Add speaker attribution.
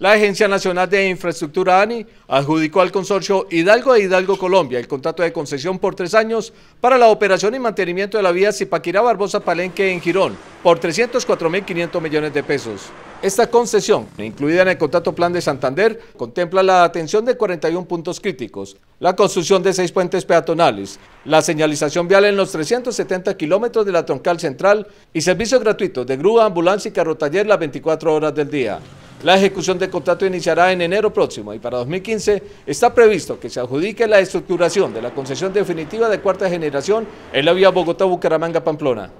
Speaker 1: La Agencia Nacional de Infraestructura ANI adjudicó al consorcio Hidalgo e Hidalgo Colombia el contrato de concesión por tres años para la operación y mantenimiento de la vía Zipaquirá Barbosa Palenque en Girón por 304.500 millones de pesos. Esta concesión, incluida en el contrato plan de Santander, contempla la atención de 41 puntos críticos, la construcción de seis puentes peatonales, la señalización vial en los 370 kilómetros de la troncal central y servicios gratuitos de grúa, ambulancia y taller las 24 horas del día. La ejecución del contrato iniciará en enero próximo y para 2015 está previsto que se adjudique la estructuración de la concesión definitiva de cuarta generación en la vía Bogotá-Bucaramanga-Pamplona.